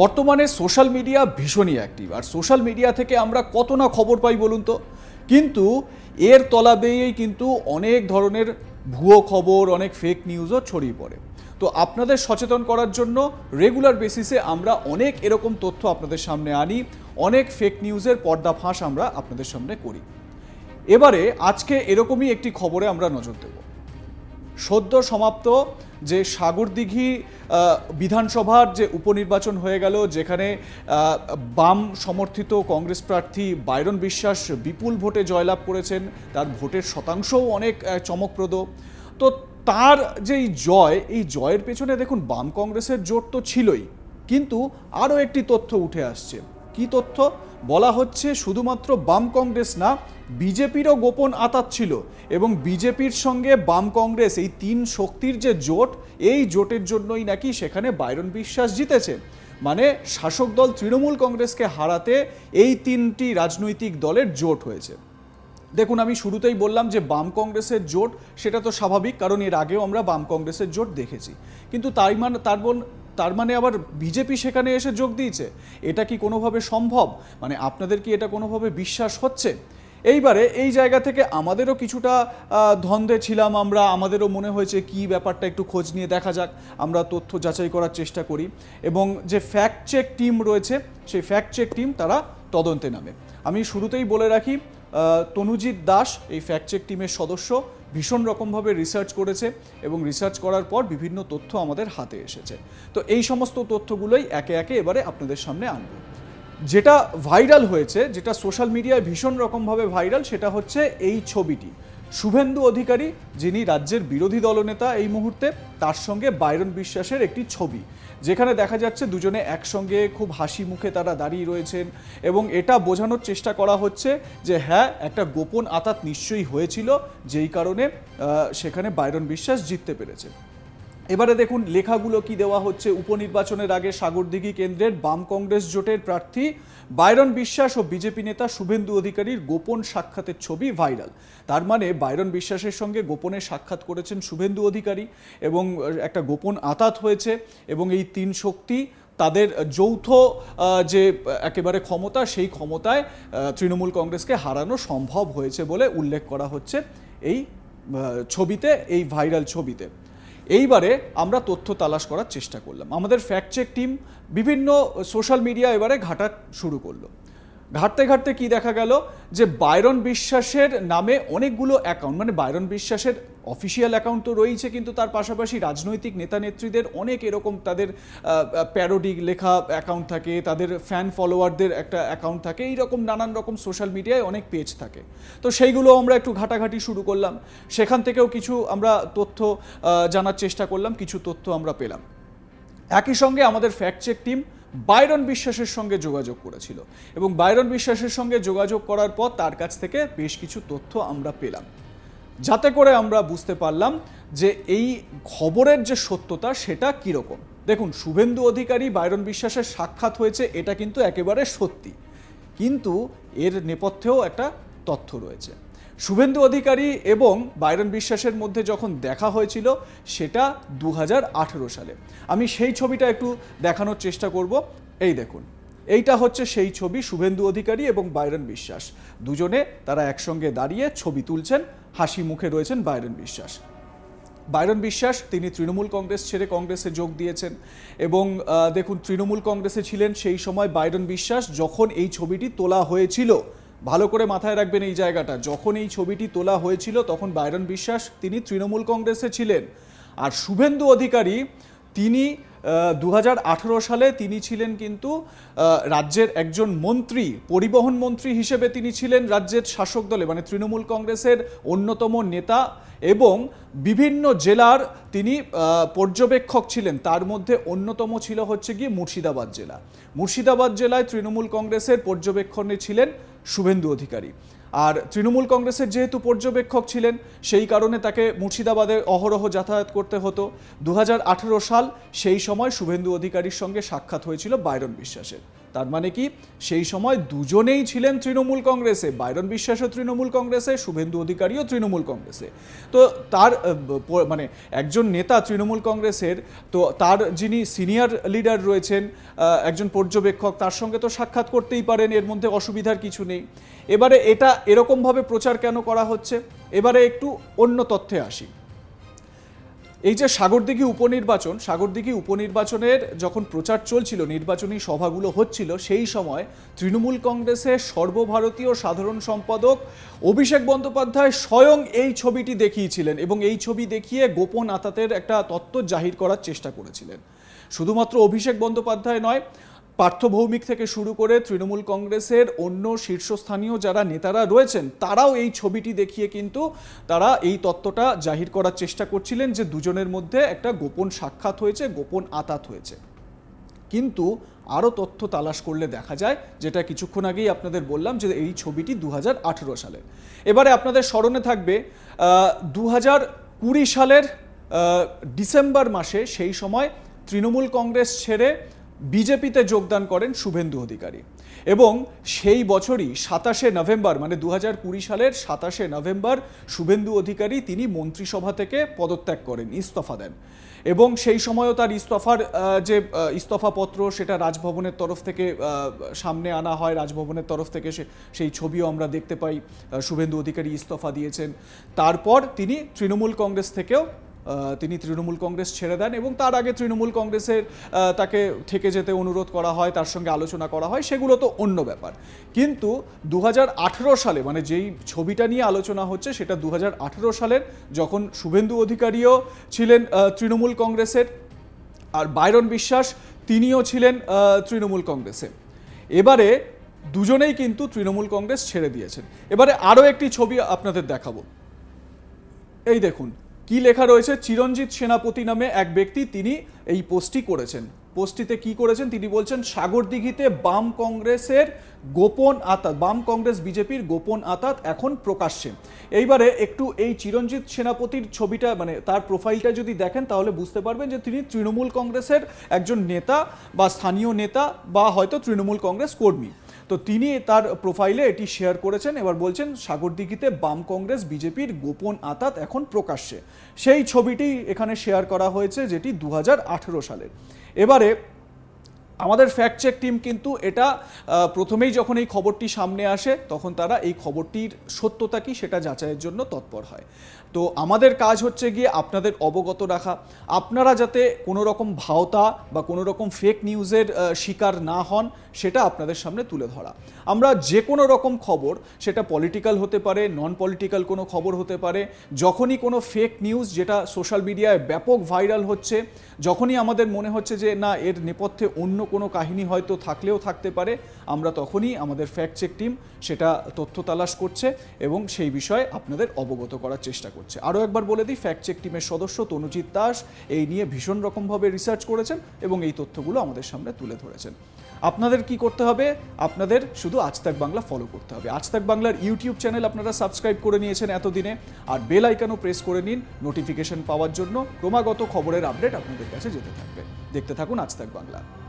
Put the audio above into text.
বর্তমানে social media ভীষণই active আর সোশ্যাল মিডিয়া থেকে আমরা কত না খবর পাই বলুন তো কিন্তু এর তলা বেয়েই কিন্তু অনেক ধরনের ভুয়ো খবর অনেক ফেক নিউজও ছড়িয়ে পড়ে তো আপনাদের সচেতন করার জন্য রেগুলার বেসিসে আমরা অনেক এরকম তথ্য আপনাদের সামনে আনি অনেক ফেক নিউজের পর্দা ফাঁস আমরা আপনাদের সামনে করি এবারে আজকে এরকমই একটি খবরে আমরা নজর দেবো সদ্য সমাপ্ত যে সাগরদিঘি বিধানসভার যে উপনির্বাচন হয়ে গেল যেখানে বাম সমর্থিত কংগ্রেস প্রার্থী বাইরন বিশ্বাস বিপুল ভোটে জয়লাভ করেছেন তার ভোটের শতাংশও অনেক চমকপ্রদ তো তার যেই জয় এই জয়ের পেছনে দেখুন বাম কংগ্রেসের জোট তো ছিলই কিন্তু আরও একটি তথ্য উঠে আসছে কি তথ্য বলা হচ্ছে শুধুমাত্র বাম কংগ্রেস না বিজেপিরও গোপন আতাত ছিল এবং বিজেপির সঙ্গে বাম কংগ্রেস এই তিন শক্তির যে জোট এই জোটের জন্যই নাকি সেখানে বাইরন বিশ্বাস জিতেছে মানে শাসক দল তৃণমূল কংগ্রেসকে হারাতে এই তিনটি রাজনৈতিক দলের জোট হয়েছে দেখুন আমি শুরুতেই বললাম যে বাম কংগ্রেসের জোট সেটা তো স্বাভাবিক কারণ এর আগেও আমরা বাম কংগ্রেসের জোট দেখেছি কিন্তু তাই মানে তার তার মানে আবার বিজেপি সেখানে এসে যোগ দিয়েছে এটা কি কোনোভাবে সম্ভব মানে আপনাদের কি এটা কোনোভাবে বিশ্বাস হচ্ছে এইবারে এই জায়গা থেকে আমাদেরও কিছুটা ধন্দে ছিলাম আমরা আমাদেরও মনে হয়েছে কি ব্যাপারটা একটু খোঁজ নিয়ে দেখা যাক আমরা তথ্য যাচাই করার চেষ্টা করি এবং যে ফ্যাক্ট চেক টিম রয়েছে সেই ফ্যাক্ট চেক টিম তারা তদন্তে নামে আমি শুরুতেই বলে রাখি তনুজিৎ দাস এই ফ্যাক্ট চেক টিমের সদস্য ভীষণ রকমভাবে রিসার্চ করেছে এবং রিসার্চ করার পর বিভিন্ন তথ্য আমাদের হাতে এসেছে তো এই সমস্ত তথ্যগুলোই একে একে এবারে আপনাদের সামনে আনব যেটা ভাইরাল হয়েছে যেটা সোশ্যাল মিডিয়ায় ভীষণ রকমভাবে ভাইরাল সেটা হচ্ছে এই ছবিটি শুভেন্দু অধিকারী যিনি রাজ্যের বিরোধী দলনেতা এই মুহূর্তে তার সঙ্গে বাইরন বিশ্বাসের একটি ছবি যেখানে দেখা যাচ্ছে দুজনে একসঙ্গে খুব হাসি মুখে তারা দাঁড়িয়ে রয়েছেন এবং এটা বোঝানোর চেষ্টা করা হচ্ছে যে হ্যাঁ একটা গোপন আতাত নিশ্চয়ই হয়েছিল যেই কারণে সেখানে বাইরন বিশ্বাস জিততে পেরেছে এবারে দেখুন লেখাগুলো কি দেওয়া হচ্ছে উপনির্বাচনের আগে সাগরদিঘি কেন্দ্রের বাম কংগ্রেস জোটের প্রার্থী বাইরন বিশ্বাস ও বিজেপি নেতা শুভেন্দু অধিকারীর গোপন সাক্ষাতের ছবি ভাইরাল তার মানে বাইরন বিশ্বাসের সঙ্গে গোপনে সাক্ষাৎ করেছেন শুভেন্দু অধিকারী এবং একটা গোপন আতাত হয়েছে এবং এই তিন শক্তি তাদের যৌথ যে একেবারে ক্ষমতা সেই ক্ষমতায় তৃণমূল কংগ্রেসকে হারানো সম্ভব হয়েছে বলে উল্লেখ করা হচ্ছে এই ছবিতে এই ভাইরাল ছবিতে এইবারে আমরা তথ্য তালাশ করার চেষ্টা করলাম আমাদের ফ্যাক্ট চেক টিম বিভিন্ন সোশ্যাল মিডিয়া এবারে ঘাটা শুরু করলো ঘাটতে ঘাটতে কি দেখা গেল যে বাইরন বিশ্বাসের নামে অনেকগুলো অ্যাকাউন্ট মানে বাইরন বিশ্বাসের অফিসিয়াল অ্যাকাউন্ট তো রয়েছে কিন্তু তার পাশাপাশি রাজনৈতিক নেতানেত্রীদের অনেক এরকম তাদের প্যারোডি লেখা অ্যাকাউন্ট থাকে তাদের ফ্যান ফলোয়ারদের একটা অ্যাকাউন্ট থাকে এই রকম নানান রকম সোশ্যাল মিডিয়ায় অনেক পেজ থাকে তো সেইগুলো আমরা একটু ঘাটাঘাটি শুরু করলাম সেখান থেকেও কিছু আমরা তথ্য জানার চেষ্টা করলাম কিছু তথ্য আমরা পেলাম একই সঙ্গে আমাদের ফ্যাক্ট চেক টিম বাইরন বিশ্বাসের সঙ্গে যোগাযোগ করেছিল এবং বাইরন বিশ্বাসের সঙ্গে যোগাযোগ করার পর তার কাছ থেকে বেশ কিছু তথ্য আমরা পেলাম যাতে করে আমরা বুঝতে পারলাম যে এই খবরের যে সত্যতা সেটা কীরকম দেখুন শুভেন্দু অধিকারী বাইরন বিশ্বাসের সাক্ষাৎ হয়েছে এটা কিন্তু একেবারে সত্যি কিন্তু এর নেপথ্যেও একটা তথ্য রয়েছে শুভেন্দু অধিকারী এবং বাইরন বিশ্বাসের মধ্যে যখন দেখা হয়েছিল সেটা দু সালে আমি সেই ছবিটা একটু দেখানোর চেষ্টা করব এই দেখুন এইটা হচ্ছে সেই ছবি শুভেন্দু অধিকারী এবং বাইরন বিশ্বাস দুজনে তারা একসঙ্গে দাঁড়িয়ে ছবি তুলছেন হাসি মুখে রয়েছেন বাইরন বিশ্বাস বাইরন বিশ্বাস তিনি তৃণমূল কংগ্রেস ছেড়ে কংগ্রেসে যোগ দিয়েছেন এবং দেখুন তৃণমূল কংগ্রেসে ছিলেন সেই সময় বাইরন বিশ্বাস যখন এই ছবিটি তোলা হয়েছিল ভালো করে মাথায় রাখবেন এই জায়গাটা যখন এই ছবিটি তোলা হয়েছিল তখন বাইরন বিশ্বাস তিনি তৃণমূল কংগ্রেসে ছিলেন আর শুভেন্দু অধিকারী তিনি দু সালে তিনি ছিলেন কিন্তু রাজ্যের একজন মন্ত্রী পরিবহন মন্ত্রী হিসেবে তিনি ছিলেন রাজ্যের শাসক দলে মানে তৃণমূল কংগ্রেসের অন্যতম নেতা এবং বিভিন্ন জেলার তিনি পর্যবেক্ষক ছিলেন তার মধ্যে অন্যতম ছিল হচ্ছে গিয়ে মুর্শিদাবাদ জেলা মুর্শিদাবাদ জেলায় তৃণমূল কংগ্রেসের পর্যবেক্ষণে ছিলেন শুভেন্দু অধিকারী আর তৃণমূল কংগ্রেসের যেহেতু পর্যবেক্ষক ছিলেন সেই কারণে তাকে মুর্শিদাবাদে অহরহ যাতায়াত করতে হতো দু সাল সেই সময় শুভেন্দু অধিকারীর সঙ্গে সাক্ষাৎ হয়েছিল বাইরন বিশ্বাসের তার মানে কি সেই সময় দুজনেই ছিলেন তৃণমূল কংগ্রেসে বাইরন বিশ্বাসও তৃণমূল কংগ্রেসে শুভেন্দু অধিকারীও তৃণমূল কংগ্রেসে তো তার মানে একজন নেতা তৃণমূল কংগ্রেসের তো তার যিনি সিনিয়র লিডার রয়েছেন একজন পর্যবেক্ষক তার সঙ্গে তো সাক্ষাৎ করতেই পারেন এর মধ্যে অসুবিধার কিছু নেই এবারে এটা এরকমভাবে প্রচার কেন করা হচ্ছে এবারে একটু অন্য তথ্যে আসি এই যে সাগরদিঘি উপনির্বাচন সাগরদিঘি উপনির্বাচনের যখন প্রচার চলছিল নির্বাচনী সভাগুলো হচ্ছিল সেই সময় তৃণমূল কংগ্রেসের সর্বভারতীয় সাধারণ সম্পাদক অভিষেক বন্দ্যোপাধ্যায় স্বয়ং এই ছবিটি দেখিয়েছিলেন এবং এই ছবি দেখিয়ে গোপন আতাতের একটা তত্ত্ব জাহির করার চেষ্টা করেছিলেন শুধুমাত্র অভিষেক বন্দ্যোপাধ্যায় নয় পার্থভৌমিক থেকে শুরু করে তৃণমূল কংগ্রেসের অন্য শীর্ষস্থানীয় যারা নেতারা রয়েছেন তারাও এই ছবিটি দেখিয়ে কিন্তু তারা এই তত্ত্বটা জাহির করার চেষ্টা করছিলেন যে দুজনের মধ্যে একটা গোপন সাক্ষাৎ হয়েছে গোপন আতাত হয়েছে কিন্তু আরও তথ্য তালাশ করলে দেখা যায় যেটা কিছুক্ষণ আগেই আপনাদের বললাম যে এই ছবিটি দু হাজার সালে এবারে আপনাদের স্মরণে থাকবে দু কুড়ি সালের ডিসেম্বর মাসে সেই সময় তৃণমূল কংগ্রেস ছেড়ে বিজেপিতে যোগদান করেন শুভেন্দু অধিকারী এবং সেই বছরই সাতাশে নভেম্বর মানে দু সালের সাতাশে নভেম্বর শুভেন্দু অধিকারী তিনি মন্ত্রিসভা থেকে পদত্যাগ করেন ইস্তফা দেন এবং সেই সময়ও তার ইস্তফার যে ইস্তফাপত্র সেটা রাজভবনের তরফ থেকে সামনে আনা হয় রাজভবনের তরফ থেকে সেই ছবিও আমরা দেখতে পাই শুভেন্দু অধিকারী ইস্তফা দিয়েছেন তারপর তিনি তৃণমূল কংগ্রেস থেকেও তিনি তৃণমূল কংগ্রেস ছেড়ে দেন এবং তার আগে তৃণমূল কংগ্রেসের তাকে থেকে যেতে অনুরোধ করা হয় তার সঙ্গে আলোচনা করা হয় সেগুলো তো অন্য ব্যাপার কিন্তু দু সালে মানে যেই ছবিটা নিয়ে আলোচনা হচ্ছে সেটা দু হাজার সালের যখন শুভেন্দু অধিকারীও ছিলেন তৃণমূল কংগ্রেসের আর বাইরন বিশ্বাস তিনিও ছিলেন তৃণমূল কংগ্রেসে এবারে দুজনেই কিন্তু তৃণমূল কংগ্রেস ছেড়ে দিয়েছেন এবারে আরও একটি ছবি আপনাদের দেখাবো এই দেখুন কি লেখা রয়েছে চিরঞ্জিত সেনাপতি নামে এক ব্যক্তি তিনি এই পোস্টটি করেছেন পোস্টটিতে কি করেছেন তিনি বলছেন সাগরদিঘিতে বাম কংগ্রেসের গোপন আতাত বাম কংগ্রেস বিজেপির গোপন আতাত এখন প্রকাশ্যে এইবারে একটু এই চিরঞ্জিত সেনাপতির ছবিটা মানে তার প্রোফাইলটা যদি দেখেন তাহলে বুঝতে পারবেন যে তিনি তৃণমূল কংগ্রেসের একজন নেতা বা স্থানীয় নেতা বা হয়তো তৃণমূল কংগ্রেস কর্মী তো তিনি তার প্রোফাইলে এটি শেয়ার করেছেন এবার বলছেন সাগরদিঘিতে বাম কংগ্রেস বিজেপির গোপন আতাত এখন প্রকাশ্যে সেই ছবিটি এখানে শেয়ার করা হয়েছে যেটি দু সালের এবারে আমাদের ফ্যাক্ট চেক টিম কিন্তু এটা প্রথমেই যখন এই খবরটি সামনে আসে তখন তারা এই খবরটির সত্যতা কি সেটা যাচাইয়ের জন্য তৎপর হয় তো আমাদের কাজ হচ্ছে গিয়ে আপনাদের অবগত রাখা আপনারা যাতে কোনো রকম ভাওতা বা কোনো রকম ফেক নিউজের শিকার না হন সেটা আপনাদের সামনে তুলে ধরা আমরা যে কোনো রকম খবর সেটা পলিটিক্যাল হতে পারে নন পলিটিক্যাল কোনো খবর হতে পারে যখনই কোনো ফেক নিউজ যেটা সোশ্যাল মিডিয়ায় ব্যাপক ভাইরাল হচ্ছে যখনই আমাদের মনে হচ্ছে যে না এর নেপথ্যে অন্য কোনো কাহিনী হয়তো থাকলেও থাকতে পারে আমরা তখনই আমাদের ফ্যাক্ট চেক টিম সেটা তথ্য তালাশ করছে এবং সেই বিষয়ে আপনাদের অবগত করার চেষ্টা করছে আরও একবার বলে দিই ফ্যাক্ট চেক টিমের সদস্য তনুজিৎ দাস এই নিয়ে ভীষণ রকমভাবে রিসার্চ করেছেন এবং এই তথ্যগুলো আমাদের সামনে তুলে ধরেছেন আপনাদের কি করতে হবে আপনাদের শুধু আজ তাক বাংলা ফলো করতে হবে আজ তাক বাংলার ইউটিউব চ্যানেল আপনারা সাবস্ক্রাইব করে নিয়েছেন এতদিনে আর বেল আইকানও প্রেস করে নিন নোটিফিকেশন পাওয়ার জন্য ক্রমাগত খবরের আপডেট আপনাদের কাছে যেতে থাকবে দেখতে থাকুন আজ তাক বাংলা